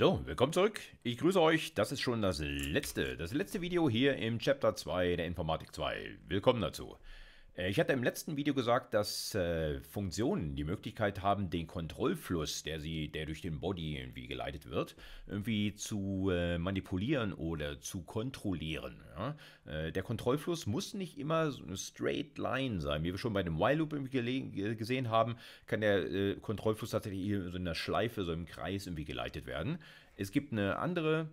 So, willkommen zurück. Ich grüße euch. Das ist schon das letzte, das letzte Video hier im Chapter 2 der Informatik 2. Willkommen dazu. Äh, ich hatte im letzten Video gesagt, dass äh, Funktionen die Möglichkeit haben, den Kontrollfluss, der, sie, der durch den Body irgendwie geleitet wird, irgendwie zu äh, manipulieren oder zu kontrollieren. der Kontrollfluss muss nicht immer so eine straight line sein. Wie wir schon bei dem While Loop irgendwie gesehen haben, kann der Kontrollfluss tatsächlich in so einer Schleife, so im Kreis irgendwie geleitet werden. Es gibt eine andere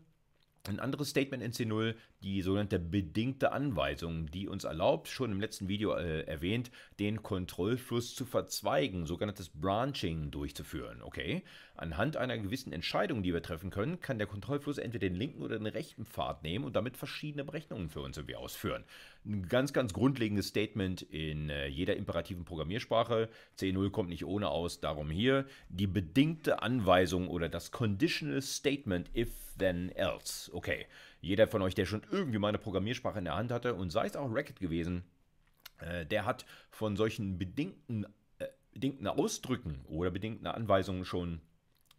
ein anderes Statement in C0, die sogenannte bedingte Anweisung, die uns erlaubt, schon im letzten Video äh, erwähnt, den Kontrollfluss zu verzweigen, sogenanntes Branching durchzuführen. Okay, Anhand einer gewissen Entscheidung, die wir treffen können, kann der Kontrollfluss entweder den linken oder den rechten Pfad nehmen und damit verschiedene Berechnungen für uns irgendwie ausführen. Ein ganz, ganz grundlegendes Statement in äh, jeder imperativen Programmiersprache. C0 kommt nicht ohne aus, darum hier. Die bedingte Anweisung oder das Conditional Statement if then else. Okay, jeder von euch, der schon irgendwie meine Programmiersprache in der Hand hatte und sei es auch Racket gewesen, äh, der hat von solchen bedingten, äh, bedingten Ausdrücken oder bedingten Anweisungen schon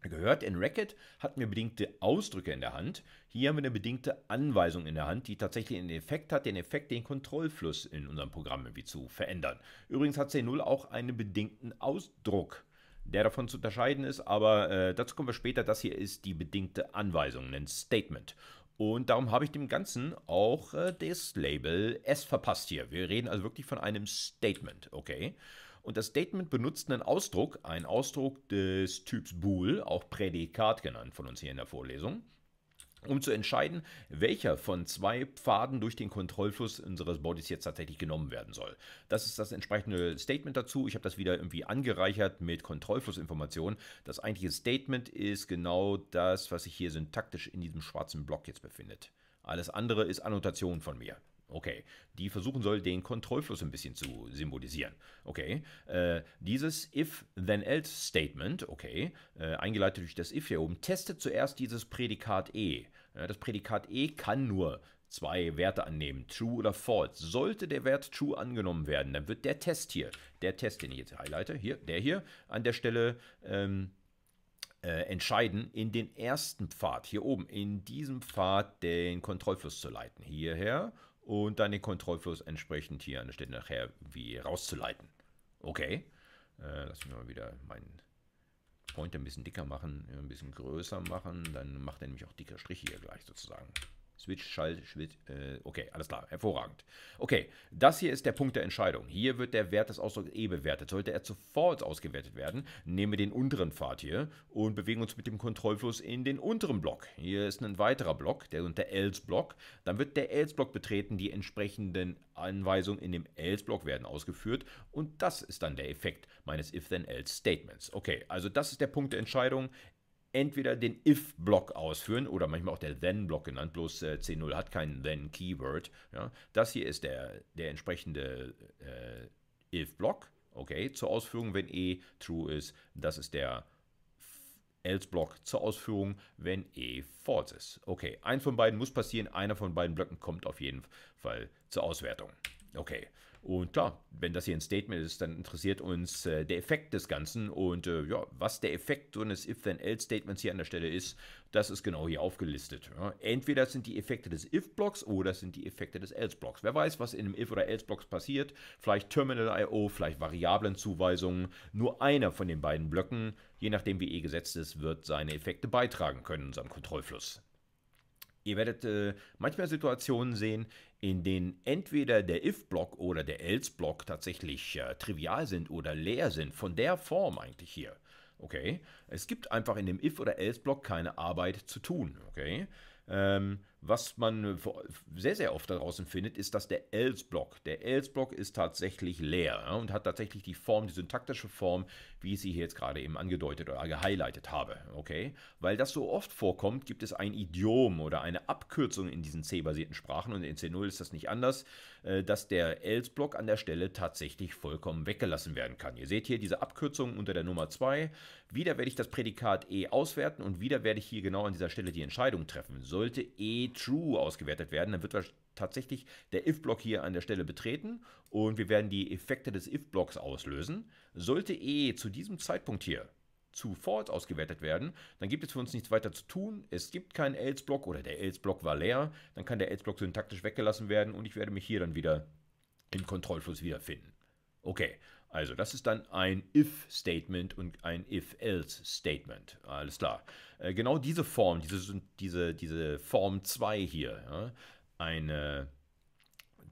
gehört. In Racket hatten wir bedingte Ausdrücke in der Hand. Hier haben wir eine bedingte Anweisung in der Hand, die tatsächlich einen Effekt hat, den Effekt, den Kontrollfluss in unserem Programm irgendwie zu verändern. Übrigens hat C0 auch einen bedingten Ausdruck, der davon zu unterscheiden ist, aber äh, dazu kommen wir später. Das hier ist die bedingte Anweisung, ein Statement. Und darum habe ich dem Ganzen auch äh, das Label S verpasst hier. Wir reden also wirklich von einem Statement, okay? Und das Statement benutzt einen Ausdruck, einen Ausdruck des Typs Bool, auch Prädikat genannt von uns hier in der Vorlesung, um zu entscheiden, welcher von zwei Pfaden durch den Kontrollfluss unseres Bodies jetzt tatsächlich genommen werden soll. Das ist das entsprechende Statement dazu. Ich habe das wieder irgendwie angereichert mit Kontrollflussinformationen. Das eigentliche Statement ist genau das, was sich hier syntaktisch in diesem schwarzen Block jetzt befindet. Alles andere ist Annotation von mir. Okay, die versuchen soll, den Kontrollfluss ein bisschen zu symbolisieren. Okay, äh, dieses If-Then-Else-Statement, okay, äh, eingeleitet durch das If hier oben, testet zuerst dieses Prädikat E. Ja, das Prädikat E kann nur zwei Werte annehmen, true oder false. Sollte der Wert true angenommen werden, dann wird der Test hier, der Test, den ich jetzt highlighte, hier, der hier, an der Stelle ähm, äh, entscheiden, in den ersten Pfad, hier oben, in diesem Pfad den Kontrollfluss zu leiten. Hierher und dann den Kontrollfluss entsprechend hier an der Stelle nachher wie rauszuleiten. Okay. Äh, lass mich mal wieder meinen Pointer ein bisschen dicker machen, ein bisschen größer machen. Dann macht er nämlich auch dicke Striche hier gleich sozusagen. Switch, Schalt, Schwit, äh, okay, alles klar, hervorragend. Okay, das hier ist der Punkt der Entscheidung. Hier wird der Wert des Ausdrucks E bewertet. Sollte er zu False ausgewertet werden, nehmen wir den unteren Pfad hier und bewegen uns mit dem Kontrollfluss in den unteren Block. Hier ist ein weiterer Block, der unter Else-Block. Dann wird der Else-Block betreten, die entsprechenden Anweisungen in dem Else-Block werden ausgeführt und das ist dann der Effekt meines If-Then-Else-Statements. Okay, also das ist der Punkt der Entscheidung entweder den if-Block ausführen oder manchmal auch der then-Block genannt, bloß äh, C0 hat kein then-Keyword. Ja. Das hier ist der, der entsprechende äh, if-Block, okay, zur Ausführung, wenn e true ist. Das ist der else-Block zur Ausführung, wenn e false ist. Okay, eins von beiden muss passieren, einer von beiden Blöcken kommt auf jeden Fall zur Auswertung. Okay, und klar, wenn das hier ein Statement ist, dann interessiert uns äh, der Effekt des Ganzen und äh, ja, was der Effekt so eines If-Then-Else-Statements hier an der Stelle ist, das ist genau hier aufgelistet. Ja. Entweder sind die Effekte des If-Blocks oder sind die Effekte des Else-Blocks. Wer weiß, was in einem If- oder Else-Blocks passiert. Vielleicht Terminal-IO, vielleicht Variablenzuweisungen. Nur einer von den beiden Blöcken, je nachdem wie E gesetzt ist, wird seine Effekte beitragen können in unserem Kontrollfluss. Ihr werdet äh, manchmal Situationen sehen, in denen entweder der if-Block oder der else-Block tatsächlich äh, trivial sind oder leer sind, von der Form eigentlich hier. Okay, es gibt einfach in dem if- oder else-Block keine Arbeit zu tun. Okay, ähm, was man äh, sehr, sehr oft da draußen findet, ist, dass der else-Block, der else-Block ist tatsächlich leer ja, und hat tatsächlich die Form, die syntaktische Form wie ich sie hier jetzt gerade eben angedeutet oder gehighlightet habe. Okay? Weil das so oft vorkommt, gibt es ein Idiom oder eine Abkürzung in diesen C-basierten Sprachen und in C0 ist das nicht anders, äh, dass der else-Block an der Stelle tatsächlich vollkommen weggelassen werden kann. Ihr seht hier diese Abkürzung unter der Nummer 2. Wieder werde ich das Prädikat e auswerten und wieder werde ich hier genau an dieser Stelle die Entscheidung treffen. Sollte e true ausgewertet werden, dann wird wahrscheinlich tatsächlich der if-Block hier an der Stelle betreten und wir werden die Effekte des if-Blocks auslösen. Sollte e zu diesem Zeitpunkt hier zu false ausgewertet werden, dann gibt es für uns nichts weiter zu tun. Es gibt keinen else-Block oder der else-Block war leer, dann kann der else-Block syntaktisch weggelassen werden und ich werde mich hier dann wieder im Kontrollfluss wiederfinden. Okay, also das ist dann ein if-Statement und ein if-else-Statement. Alles klar. Äh, genau diese Form, diese, diese, diese Form 2 hier, ja, eine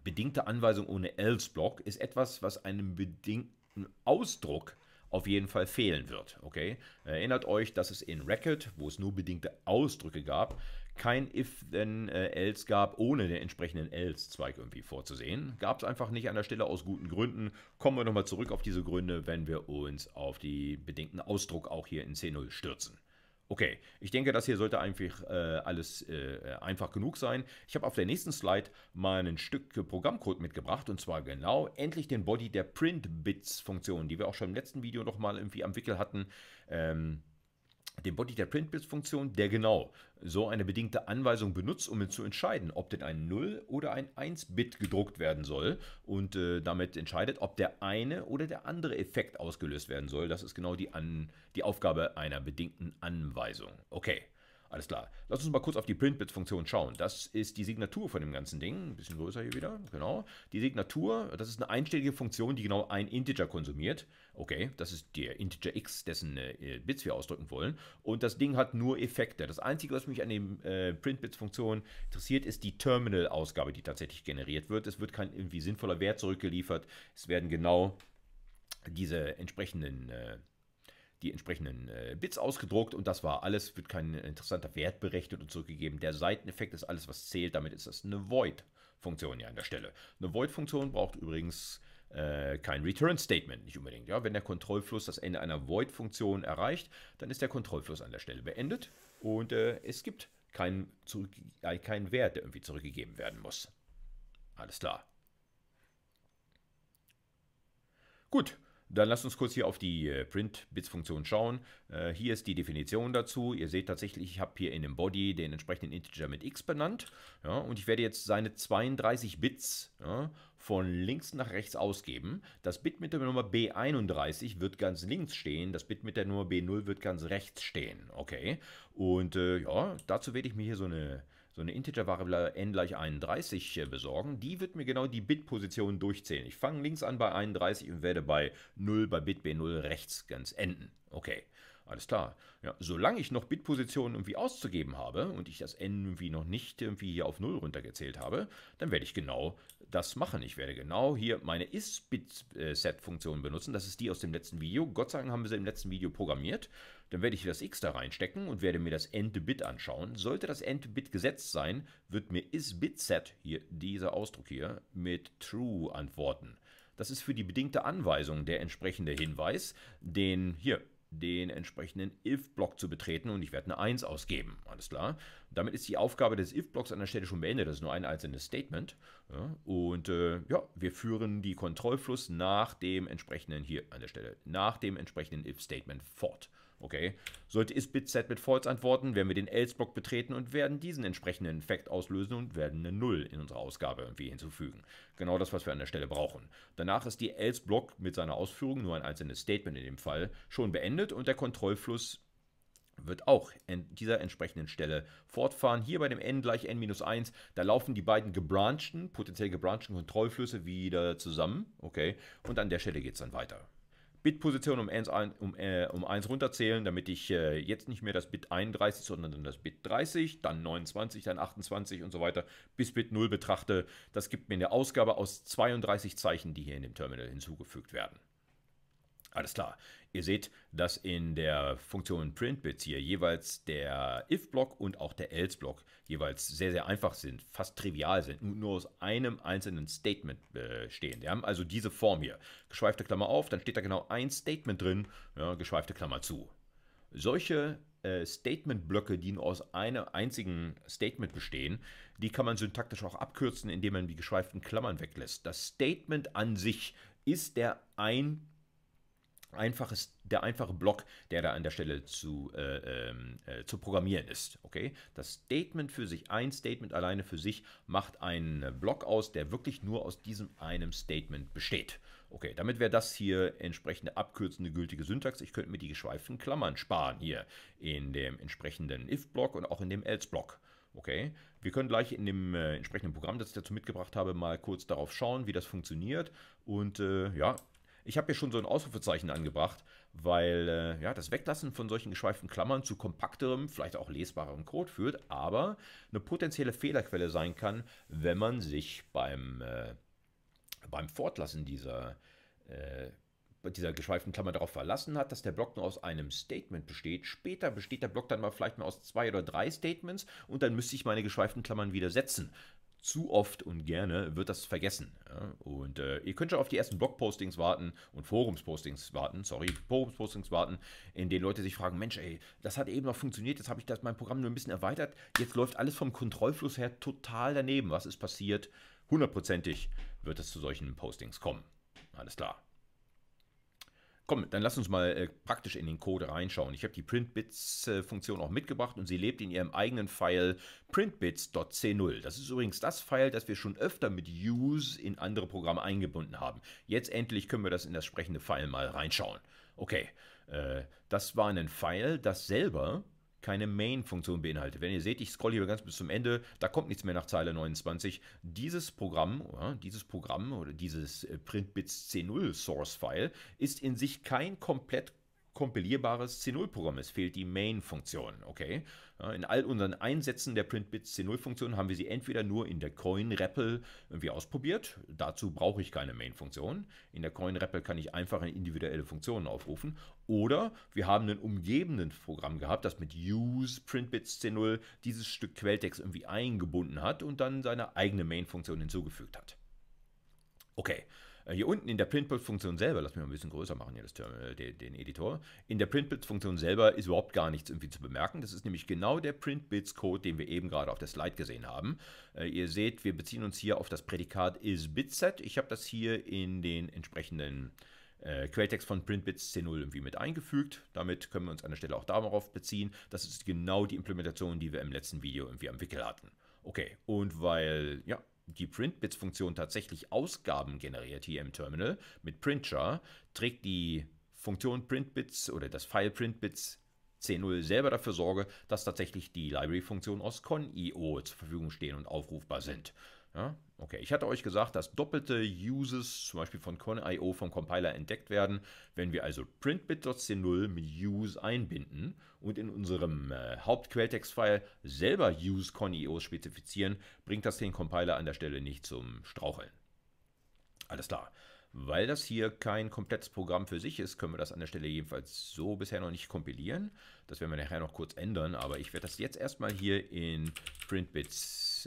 bedingte Anweisung ohne else-Block ist etwas, was einem bedingten Ausdruck auf jeden Fall fehlen wird. Okay? Erinnert euch, dass es in Racket, wo es nur bedingte Ausdrücke gab, kein if then äh, else gab, ohne den entsprechenden else-Zweig irgendwie vorzusehen. Gab es einfach nicht an der Stelle aus guten Gründen. Kommen wir nochmal zurück auf diese Gründe, wenn wir uns auf die bedingten Ausdruck auch hier in C0 stürzen. Okay, ich denke, das hier sollte einfach äh, alles äh, äh, einfach genug sein. Ich habe auf der nächsten Slide mal ein Stück Programmcode mitgebracht und zwar genau endlich den Body der Print-Bits-Funktion, die wir auch schon im letzten Video nochmal irgendwie am Wickel hatten. Ähm, den Body der Printbits-Funktion, der genau so eine bedingte Anweisung benutzt, um zu entscheiden, ob denn ein 0 oder ein 1-Bit gedruckt werden soll und äh, damit entscheidet, ob der eine oder der andere Effekt ausgelöst werden soll. Das ist genau die, An die Aufgabe einer bedingten Anweisung. Okay, alles klar. Lass uns mal kurz auf die printbits funktion schauen. Das ist die Signatur von dem ganzen Ding. Ein bisschen größer hier wieder. Genau. Die Signatur, das ist eine einstellige Funktion, die genau ein Integer konsumiert. Okay, das ist der Integer x, dessen äh, Bits wir ausdrücken wollen. Und das Ding hat nur Effekte. Das Einzige, was mich an dem äh, Printbit-Funktion interessiert, ist die Terminal-Ausgabe, die tatsächlich generiert wird. Es wird kein irgendwie sinnvoller Wert zurückgeliefert. Es werden genau diese entsprechenden äh, die entsprechenden äh, Bits ausgedruckt und das war alles, wird kein interessanter Wert berechnet und zurückgegeben. Der Seiteneffekt ist alles, was zählt, damit ist das eine Void-Funktion ja an der Stelle. Eine Void-Funktion braucht übrigens äh, kein Return Statement, nicht unbedingt. Ja? Wenn der Kontrollfluss das Ende einer Void-Funktion erreicht, dann ist der Kontrollfluss an der Stelle beendet und äh, es gibt keinen, zurück, äh, keinen Wert, der irgendwie zurückgegeben werden muss. Alles klar. Gut, dann lasst uns kurz hier auf die äh, Print-Bits-Funktion schauen. Äh, hier ist die Definition dazu. Ihr seht tatsächlich, ich habe hier in dem Body den entsprechenden Integer mit x benannt. Ja, und ich werde jetzt seine 32 Bits ja, von links nach rechts ausgeben. Das Bit mit der Nummer B31 wird ganz links stehen. Das Bit mit der Nummer B0 wird ganz rechts stehen. Okay. Und äh, ja, dazu werde ich mir hier so eine so eine Integer-Variable n gleich 31 äh, besorgen. Die wird mir genau die bit Bitposition durchzählen. Ich fange links an bei 31 und werde bei 0, bei Bit B0 rechts ganz enden. Okay. Alles klar. Ja, solange ich noch Bitpositionen irgendwie auszugeben habe und ich das N irgendwie noch nicht irgendwie hier auf 0 runtergezählt habe, dann werde ich genau das machen. Ich werde genau hier meine is-bit-set-Funktion benutzen. Das ist die aus dem letzten Video. Gott sei Dank haben wir sie im letzten Video programmiert. Dann werde ich das x da reinstecken und werde mir das end-bit anschauen. Sollte das end-bit gesetzt sein, wird mir is-bit-set, hier dieser Ausdruck hier, mit true antworten. Das ist für die bedingte Anweisung der entsprechende Hinweis, den hier den entsprechenden if-Block zu betreten und ich werde eine 1 ausgeben. Alles klar. Damit ist die Aufgabe des if-Blocks an der Stelle schon beendet. Das ist nur ein einzelnes Statement. Ja, und äh, ja, wir führen die Kontrollfluss nach dem entsprechenden, hier an der Stelle, nach dem entsprechenden if-Statement fort. Okay, sollte isBitZ mit false antworten, werden wir den else-Block betreten und werden diesen entsprechenden Effekt auslösen und werden eine Null in unsere Ausgabe irgendwie hinzufügen. Genau das, was wir an der Stelle brauchen. Danach ist die else-Block mit seiner Ausführung, nur ein einzelnes Statement in dem Fall, schon beendet und der Kontrollfluss wird auch an dieser entsprechenden Stelle fortfahren. Hier bei dem n gleich n-1, minus da laufen die beiden gebranchten, potenziell gebranchten Kontrollflüsse wieder zusammen. Okay, und an der Stelle geht es dann weiter. Bitposition um 1, um, äh, um runterzählen, damit ich äh, jetzt nicht mehr das Bit 31, sondern das Bit 30, dann 29, dann 28 und so weiter bis Bit 0 betrachte. Das gibt mir eine Ausgabe aus 32 Zeichen, die hier in dem Terminal hinzugefügt werden. Alles klar. Ihr seht, dass in der Funktion printbits hier jeweils der if-Block und auch der else-Block jeweils sehr, sehr einfach sind, fast trivial sind, und nur aus einem einzelnen Statement äh, bestehen. Wir haben also diese Form hier. Geschweifte Klammer auf, dann steht da genau ein Statement drin, ja, geschweifte Klammer zu. Solche äh, Statement-Blöcke, die nur aus einem einzigen Statement bestehen, die kann man syntaktisch auch abkürzen, indem man die geschweiften Klammern weglässt. Das Statement an sich ist der ein einfaches, der einfache Block, der da an der Stelle zu, äh, ähm, äh, zu programmieren ist. Okay? Das Statement für sich, ein Statement alleine für sich, macht einen Block aus, der wirklich nur aus diesem einem Statement besteht. Okay, damit wäre das hier entsprechende abkürzende gültige Syntax. Ich könnte mir die geschweiften Klammern sparen hier in dem entsprechenden if-Block und auch in dem else-Block. Okay, wir können gleich in dem äh, entsprechenden Programm, das ich dazu mitgebracht habe, mal kurz darauf schauen, wie das funktioniert. Und äh, ja, ich habe hier schon so ein Ausrufezeichen angebracht, weil äh, ja, das Weglassen von solchen geschweiften Klammern zu kompakterem, vielleicht auch lesbarem Code führt, aber eine potenzielle Fehlerquelle sein kann, wenn man sich beim, äh, beim Fortlassen dieser äh, dieser geschweiften Klammer darauf verlassen hat, dass der Block nur aus einem Statement besteht. Später besteht der Block dann mal vielleicht mal aus zwei oder drei Statements und dann müsste ich meine geschweiften Klammern wieder setzen zu oft und gerne wird das vergessen. Ja? Und äh, ihr könnt schon auf die ersten Blogpostings warten und Forumspostings warten, sorry, Forumspostings warten, in denen Leute sich fragen, Mensch, ey, das hat eben noch funktioniert, jetzt habe ich das mein Programm nur ein bisschen erweitert, jetzt läuft alles vom Kontrollfluss her total daneben. Was ist passiert? Hundertprozentig wird es zu solchen Postings kommen. Alles klar. Komm, dann lass uns mal äh, praktisch in den Code reinschauen. Ich habe die Printbits-Funktion auch mitgebracht und sie lebt in ihrem eigenen File printbits.c0. Das ist übrigens das File, das wir schon öfter mit use in andere Programme eingebunden haben. Jetzt endlich können wir das in das sprechende File mal reinschauen. Okay, äh, das war ein File, das selber keine Main-Funktion beinhaltet. Wenn ihr seht, ich scroll hier ganz bis zum Ende, da kommt nichts mehr nach Zeile 29. Dieses Programm, oder dieses Programm oder dieses Printbits C0 Source File ist in sich kein komplett kompilierbares C0-Programm ist, fehlt die Main-Funktion. Okay? in all unseren Einsätzen der printbits C0-Funktion haben wir sie entweder nur in der Coin-REPL irgendwie ausprobiert. Dazu brauche ich keine Main-Funktion. In der Coin-REPL kann ich einfach individuelle Funktionen aufrufen. Oder wir haben ein umgebendes Programm gehabt, das mit use printbits C0 dieses Stück Quelltext irgendwie eingebunden hat und dann seine eigene Main-Funktion hinzugefügt hat. Okay, äh, hier unten in der Printput-Funktion selber, lass mich mal ein bisschen größer machen hier das Terminal, äh, den, den Editor. In der Printbits-Funktion selber ist überhaupt gar nichts irgendwie zu bemerken. Das ist nämlich genau der Printbits-Code, den wir eben gerade auf der Slide gesehen haben. Äh, ihr seht, wir beziehen uns hier auf das Prädikat isBitSet. Ich habe das hier in den entsprechenden äh, Quelltext von Printbits C0 irgendwie mit eingefügt. Damit können wir uns an der Stelle auch darauf beziehen. Das ist genau die Implementation, die wir im letzten Video irgendwie am Wickel hatten. Okay, und weil, ja, die Printbits-Funktion tatsächlich Ausgaben generiert hier im Terminal mit Printer, trägt die Funktion Printbits oder das File Printbits C0 selber dafür sorge, dass tatsächlich die Library-Funktionen aus ConIO zur Verfügung stehen und aufrufbar sind. Ja, okay, ich hatte euch gesagt, dass doppelte Uses zum Beispiel von Con.io vom Compiler entdeckt werden, wenn wir also printbit.c0 mit use einbinden und in unserem äh, Hauptquelltext-File selber useCon.io spezifizieren, bringt das den Compiler an der Stelle nicht zum Straucheln. Alles klar. Weil das hier kein komplettes Programm für sich ist, können wir das an der Stelle jedenfalls so bisher noch nicht kompilieren. Das werden wir nachher noch kurz ändern, aber ich werde das jetzt erstmal hier in printbit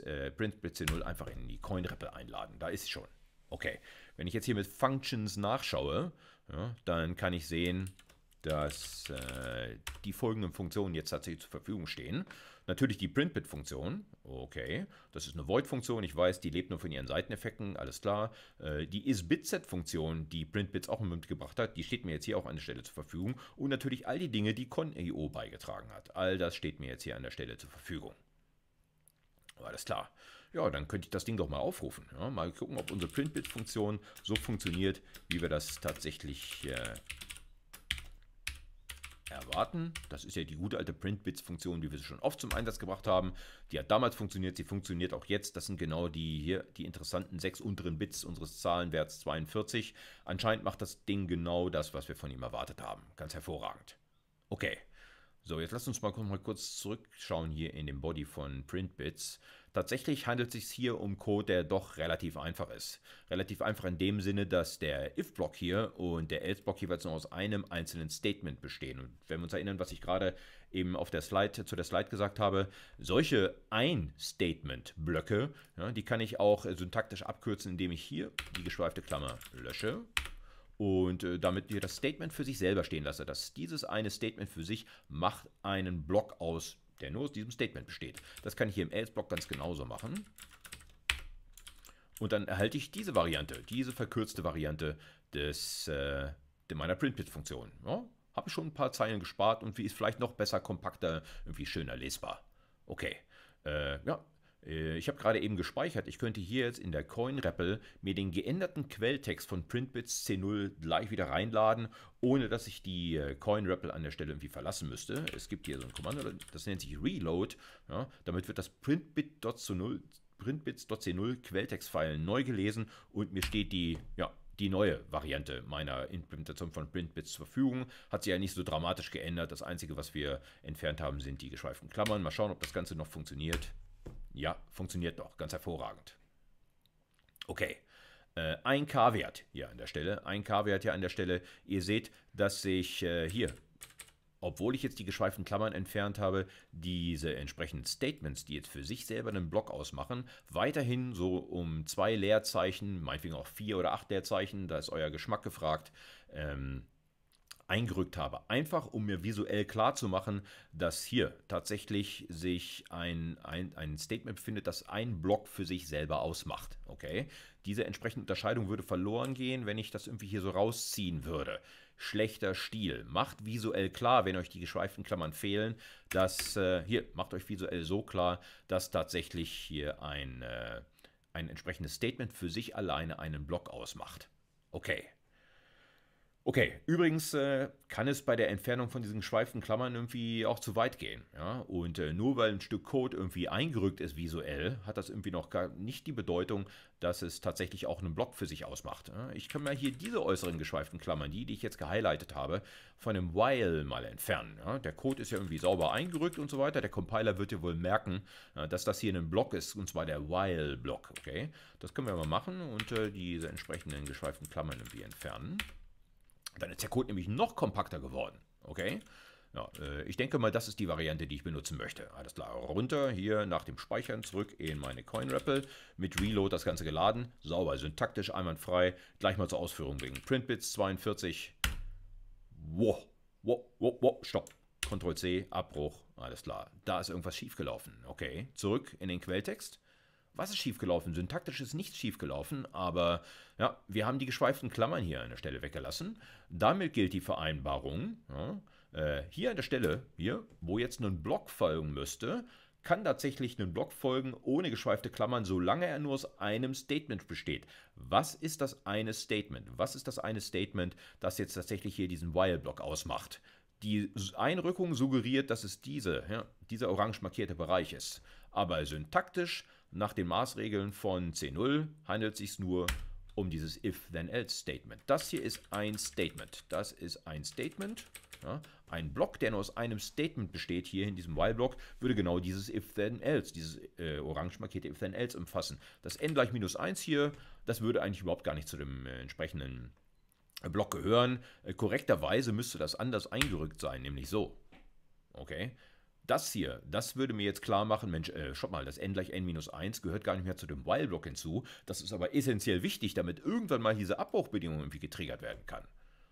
dieses äh, print.pc0 einfach in die Coin-Reppe einladen. Da ist schon. Okay. Wenn ich jetzt hier mit Functions nachschaue, ja, dann kann ich sehen, dass äh, die folgenden Funktionen jetzt tatsächlich zur Verfügung stehen. Natürlich die Printbit-Funktion, okay, das ist eine Void-Funktion, ich weiß, die lebt nur von ihren Seiteneffekten, alles klar. Äh, die isBitSet-Funktion, die Printbits auch mitgebracht hat, die steht mir jetzt hier auch an der Stelle zur Verfügung. Und natürlich all die Dinge, die ConEO beigetragen hat, all das steht mir jetzt hier an der Stelle zur Verfügung. Alles klar. Ja, dann könnte ich das Ding doch mal aufrufen. Ja, mal gucken, ob unsere Printbit-Funktion so funktioniert, wie wir das tatsächlich äh, erwarten. Das ist ja die gute alte Printbits-Funktion, die wir schon oft zum Einsatz gebracht haben. Die hat damals funktioniert, sie funktioniert auch jetzt. Das sind genau die hier, die interessanten sechs unteren Bits unseres Zahlenwerts 42. Anscheinend macht das Ding genau das, was wir von ihm erwartet haben. Ganz hervorragend. Okay. So, jetzt lass uns mal, kurz zurückschauen hier in dem Body von Printbits. Tatsächlich handelt es sich hier um Code, der doch relativ einfach ist. Relativ einfach in dem Sinne, dass der if-Block hier und der else-Block jeweils nur aus einem einzelnen Statement bestehen. Und wenn wir uns erinnern, was ich gerade eben auf der Slide, zu der Slide gesagt habe, solche Ein-Statement-Blöcke, ja, die kann ich auch äh, syntaktisch abkürzen, indem ich hier die geschweifte Klammer lösche und äh, damit ihr das Statement für sich selber stehen lasse, dass dieses eine Statement für sich macht einen Block aus, der nur aus diesem Statement besteht. Das kann ich hier im Else-Block ganz genauso machen. Und dann erhalte ich diese Variante, diese verkürzte Variante des, äh, meiner Printbit-Funktion. Ja? Habe ich schon ein paar Zeilen gespart und wie ist vielleicht noch besser, kompakter, irgendwie schöner lesbar. Okay, äh, ja, äh, ich habe gerade eben gespeichert, ich könnte hier jetzt in der CoinRapple mir den geänderten Quelltext von Printbits C0 gleich wieder reinladen, ohne dass ich die äh, CoinRapple an der Stelle irgendwie verlassen müsste. Es gibt hier so ein Kommando, das nennt sich Reload. Ja, damit wird das printbitsc 0 Quelltext-File neu gelesen und mir steht die, ja, die neue Variante meiner Implementation von Printbits zur Verfügung. Hat sich ja nicht so dramatisch geändert. Das Einzige, was wir entfernt haben, sind die geschweiften Klammern. Mal schauen, ob das Ganze noch funktioniert. Ja, funktioniert doch, ganz hervorragend. Okay, äh, ein K-Wert hier an der Stelle, ein K-Wert hier an der Stelle. Ihr seht, dass sich äh, hier, obwohl ich jetzt die geschweiften Klammern entfernt habe, diese entsprechenden Statements, die jetzt für sich selber einen Block ausmachen, weiterhin so um zwei Leerzeichen, meinetwegen auch vier oder acht Leerzeichen, da ist euer Geschmack gefragt, ähm, eingerückt habe. Einfach, um mir visuell klar zu machen, dass hier tatsächlich sich ein, ein, ein Statement befindet, das ein Block für sich selber ausmacht. Okay? Diese entsprechende Unterscheidung würde verloren gehen, wenn ich das irgendwie hier so rausziehen würde. Schlechter Stil. Macht visuell klar, wenn euch die geschweiften Klammern fehlen, dass, äh, hier, macht euch visuell so klar, dass tatsächlich hier ein, äh, ein entsprechendes Statement für sich alleine einen Block ausmacht. Okay, Okay, übrigens äh, kann es bei der Entfernung von diesen geschweiften Klammern irgendwie auch zu weit gehen. Ja? Und äh, nur weil ein Stück Code irgendwie eingerückt ist visuell, hat das irgendwie noch gar nicht die Bedeutung, dass es tatsächlich auch einen Block für sich ausmacht. Ja? Ich kann mal hier diese äußeren geschweiften Klammern, die, die ich jetzt gehighlightet habe, von dem While mal entfernen. Ja? Der Code ist ja irgendwie sauber eingerückt und so weiter. Der Compiler wird ja wohl merken, äh, dass das hier ein Block ist, und zwar der While-Block. Okay, das können wir mal machen und äh, diese entsprechenden geschweiften Klammern irgendwie entfernen. Dann ist der Code nämlich noch kompakter geworden. Okay? Ja, äh, ich denke mal, das ist die Variante, die ich benutzen möchte. Alles klar, runter, hier nach dem Speichern zurück in meine CoinRapple. Mit Reload das Ganze geladen. Sauber, syntaktisch, einwandfrei. Gleich mal zur Ausführung wegen Printbits 42. Wow, wow, wow, wow, stopp. Ctrl-C, Abbruch, alles klar. Da ist irgendwas schiefgelaufen. Okay, zurück in den Quelltext was ist schiefgelaufen? Syntaktisch ist nichts schiefgelaufen, aber ja, wir haben die geschweiften Klammern hier an der Stelle weggelassen. Damit gilt die Vereinbarung. Ja, äh, hier an der Stelle, hier, wo jetzt ein Block folgen müsste, kann tatsächlich ein Block folgen ohne geschweifte Klammern, solange er nur aus einem Statement besteht. Was ist das eine Statement? Was ist das eine Statement, das jetzt tatsächlich hier diesen While-Block ausmacht? Die Einrückung suggeriert, dass es diese, ja, dieser orange markierte Bereich ist. Aber syntaktisch nach den Maßregeln von C0 handelt es sich nur um dieses If-Then-Else-Statement. Das hier ist ein Statement. Das ist ein Statement. Ja, ein Block, der nur aus einem Statement besteht, hier in diesem While-Block, würde genau dieses If-Then-Else, dieses äh, orange markierte If-Then-Else umfassen. Das n gleich minus 1 hier, das würde eigentlich überhaupt gar nicht zu dem äh, entsprechenden äh, Block gehören. Äh, korrekterweise müsste das anders eingerückt sein, nämlich so. Okay, das hier, das würde mir jetzt klar machen, Mensch, äh, schaut mal, das n gleich n minus 1 gehört gar nicht mehr zu dem While-Block hinzu. Das ist aber essentiell wichtig, damit irgendwann mal diese Abbruchbedingung irgendwie getriggert werden kann.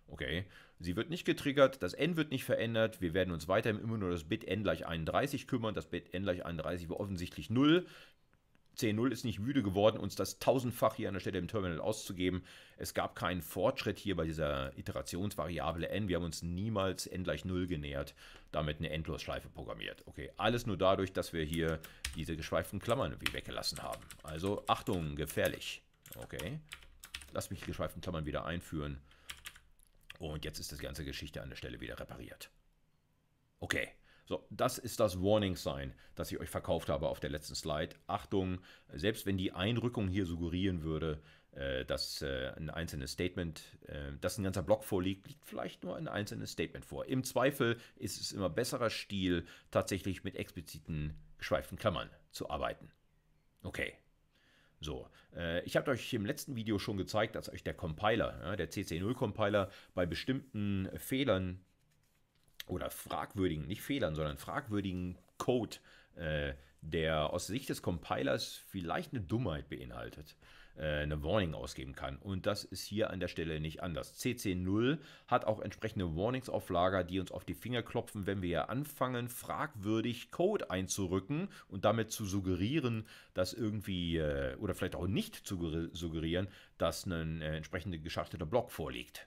Okay, sie wird nicht getriggert, das n wird nicht verändert, wir werden uns weiterhin immer nur das Bit n gleich 31 kümmern, das Bit n gleich 31 war offensichtlich 0, C0 ist nicht müde geworden, uns das tausendfach hier an der Stelle im Terminal auszugeben. Es gab keinen Fortschritt hier bei dieser Iterationsvariable n. Wir haben uns niemals n gleich 0 genähert, damit eine Endlosschleife programmiert. Okay, alles nur dadurch, dass wir hier diese geschweiften Klammern irgendwie weggelassen haben. Also Achtung, gefährlich. Okay, lass mich die geschweiften Klammern wieder einführen. Und jetzt ist das ganze Geschichte an der Stelle wieder repariert. Okay, so, das ist das Warning Sign, das ich euch verkauft habe auf der letzten Slide. Achtung, selbst wenn die Einrückung hier suggerieren würde, äh, dass äh, ein einzelnes Statement, äh, dass ein ganzer Block vorliegt, liegt vielleicht nur ein einzelnes Statement vor. Im Zweifel ist es immer besserer Stil, tatsächlich mit expliziten geschweiften Klammern zu arbeiten. Okay. So, ich habe euch im letzten Video schon gezeigt, dass euch der Compiler, der CC0-Compiler, bei bestimmten Fehlern oder fragwürdigen, nicht Fehlern, sondern fragwürdigen Code, äh, der aus Sicht des Compilers vielleicht eine Dummheit beinhaltet, äh, eine Warning ausgeben kann. Und das ist hier an der Stelle nicht anders. CC0 hat auch entsprechende Warnings auf Lager, die uns auf die Finger klopfen, wenn wir anfangen, fragwürdig Code einzurücken und damit zu suggerieren, dass irgendwie, äh, oder vielleicht auch nicht zu suggerieren, dass ein äh, entsprechender geschachteter Block vorliegt.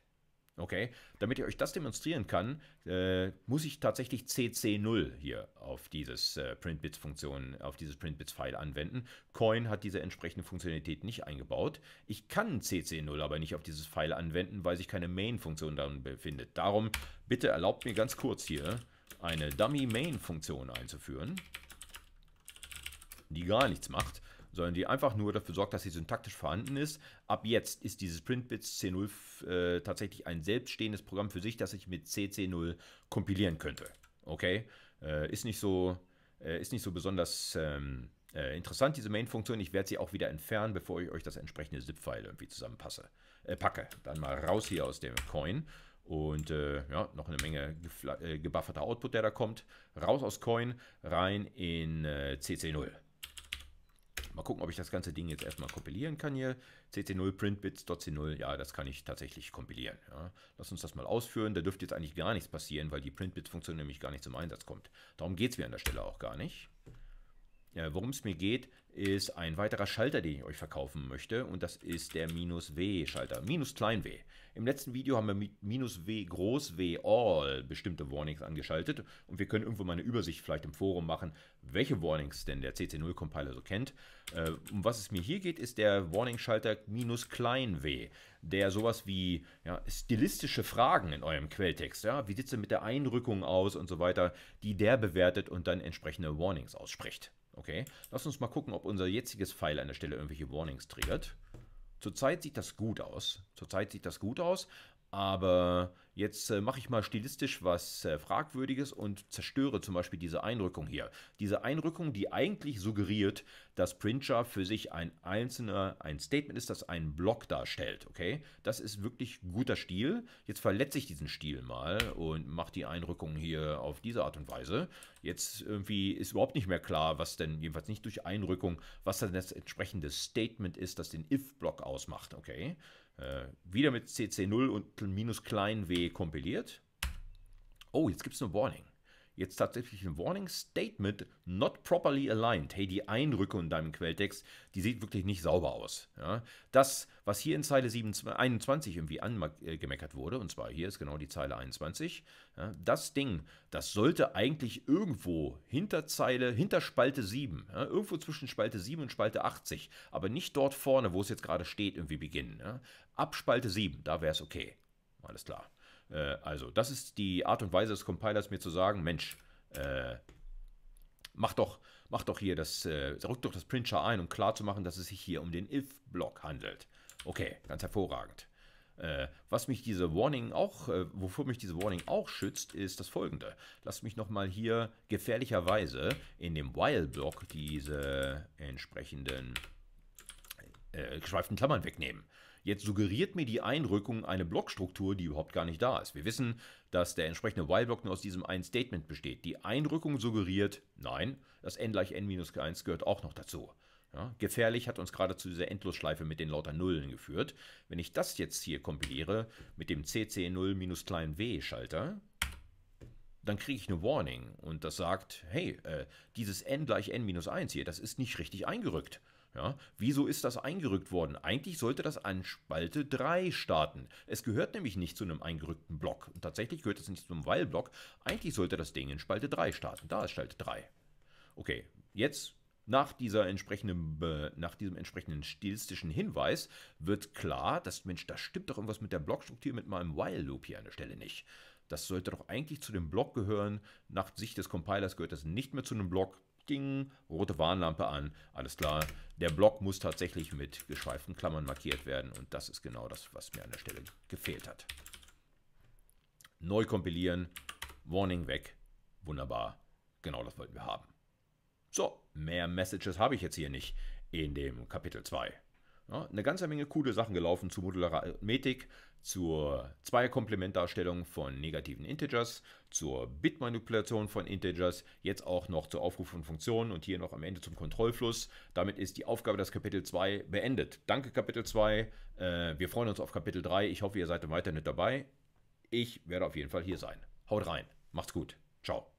Okay, damit ich euch das demonstrieren kann, äh, muss ich tatsächlich CC0 hier auf dieses äh, Printbits-Funktion, auf dieses Printbits-File anwenden. Coin hat diese entsprechende Funktionalität nicht eingebaut. Ich kann CC0 aber nicht auf dieses File anwenden, weil sich keine Main-Funktion darin befindet. Darum bitte erlaubt mir ganz kurz hier eine Dummy-Main-Funktion einzuführen, die gar nichts macht sondern die einfach nur dafür sorgt, dass sie syntaktisch vorhanden ist. Ab jetzt ist dieses PrintBits C0 äh, tatsächlich ein selbststehendes Programm für sich, das ich mit CC0 kompilieren könnte. Okay? Äh, ist, nicht so, äh, ist nicht so besonders ähm, äh, interessant, diese Main-Funktion. Ich werde sie auch wieder entfernen, bevor ich euch das entsprechende ZIP-File irgendwie zusammenpasse, äh, packe. Dann mal raus hier aus dem Coin. Und äh, ja, noch eine Menge äh, gebufferter Output, der da kommt. Raus aus Coin, rein in äh, CC0. Mal gucken, ob ich das ganze Ding jetzt erstmal kompilieren kann hier. CC0 printbits.c0, ja, das kann ich tatsächlich kompilieren. Ja. Lass uns das mal ausführen. Da dürfte jetzt eigentlich gar nichts passieren, weil die Printbits-Funktion nämlich gar nicht zum Einsatz kommt. Darum geht es mir an der Stelle auch gar nicht. Äh, worum es mir geht, ist ein weiterer Schalter, den ich euch verkaufen möchte und das ist der minus W Schalter, minus klein W. Im letzten Video haben wir mit minus W, groß W, all bestimmte Warnings angeschaltet und wir können irgendwo mal eine Übersicht vielleicht im Forum machen, welche Warnings denn der CC0 Compiler so kennt. Äh, um was es mir hier geht, ist der Warning Schalter minus klein W, der sowas wie ja, stilistische Fragen in eurem Quelltext, ja, wie sieht es denn mit der Einrückung aus und so weiter, die der bewertet und dann entsprechende Warnings ausspricht. Okay, lass uns mal gucken, ob unser jetziges Pfeil an der Stelle irgendwelche Warnings triggert. Zurzeit sieht das gut aus. Zurzeit sieht das gut aus, aber jetzt äh, mache ich mal stilistisch was äh, Fragwürdiges und zerstöre zum Beispiel diese Einrückung hier. Diese Einrückung, die eigentlich suggeriert, dass Printjar für sich ein einzelner, ein Statement ist, das einen Block darstellt, okay? Das ist wirklich guter Stil. Jetzt verletze ich diesen Stil mal und mache die Einrückung hier auf diese Art und Weise. Jetzt irgendwie ist überhaupt nicht mehr klar, was denn, jedenfalls nicht durch Einrückung, was dann das entsprechende Statement ist, das den If-Block ausmacht, okay? Äh, wieder mit CC0 und minus klein w kompiliert. Oh, jetzt gibt es eine Warning jetzt tatsächlich ein Warning Statement, not properly aligned. Hey, die Einrücke in deinem Quelltext, die sieht wirklich nicht sauber aus. Ja? Das, was hier in Zeile 27, 21 irgendwie angemeckert äh, wurde, und zwar hier ist genau die Zeile 21, ja, das Ding, das sollte eigentlich irgendwo hinter Zeile, hinter Spalte 7, ja, irgendwo zwischen Spalte 7 und Spalte 80, aber nicht dort vorne, wo es jetzt gerade steht, irgendwie beginnen. Ab Spalte 7, da wäre es okay. Alles klar. Äh, also, das ist die Art und Weise des Compilers, mir zu sagen, Mensch, äh, mach doch, mach doch hier das, äh, rück doch das Printer ein, um klarzumachen, dass es sich hier um den if-Block handelt. Okay, ganz hervorragend. Äh, was mich diese Warning auch, äh, wofür mich diese Warning auch schützt, ist das folgende. Lass mich nochmal hier gefährlicherweise in dem While-Block diese entsprechenden äh, geschweiften Klammern wegnehmen. Jetzt suggeriert mir die Einrückung eine Blockstruktur, die überhaupt gar nicht da ist. Wir wissen, dass der entsprechende While-Block nur aus diesem einen Statement besteht. Die Einrückung suggeriert, nein, das n gleich n-1 minus gehört auch noch dazu. Ja, gefährlich hat uns gerade zu dieser Endlosschleife mit den lauter Nullen geführt. Wenn ich das jetzt hier kompiliere mit dem cc0-w-Schalter, minus dann kriege ich eine Warning und das sagt, hey, äh, dieses n gleich n-1 minus hier, das ist nicht richtig eingerückt. Ja, wieso ist das eingerückt worden? Eigentlich sollte das an Spalte 3 starten. Es gehört nämlich nicht zu einem eingerückten Block. Und tatsächlich gehört es nicht zum While-Block. Eigentlich sollte das Ding in Spalte 3 starten. Da ist Spalte 3. Okay, jetzt nach, dieser entsprechenden, nach diesem entsprechenden stilistischen Hinweis wird klar, dass, Mensch, da stimmt doch irgendwas mit der Blockstruktur, mit meinem While-Loop hier an der Stelle nicht. Das sollte doch eigentlich zu dem Block gehören. Nach Sicht des Compilers gehört das nicht mehr zu einem Block. Ding, rote Warnlampe an, alles klar. Der Block muss tatsächlich mit geschweiften Klammern markiert werden und das ist genau das, was mir an der Stelle gefehlt hat. Neu kompilieren, Warning weg, wunderbar, genau das wollten wir haben. So, mehr Messages habe ich jetzt hier nicht in dem Kapitel 2. Ja, eine ganze Menge coole Sachen gelaufen zu modularer zur Zweierkomplementdarstellung von negativen Integers, zur Bitmanipulation von Integers, jetzt auch noch zur Aufruf von Funktionen und hier noch am Ende zum Kontrollfluss. Damit ist die Aufgabe des Kapitel 2 beendet. Danke Kapitel 2. Äh, wir freuen uns auf Kapitel 3. Ich hoffe, ihr seid weiterhin mit dabei. Ich werde auf jeden Fall hier sein. Haut rein. Macht's gut. Ciao.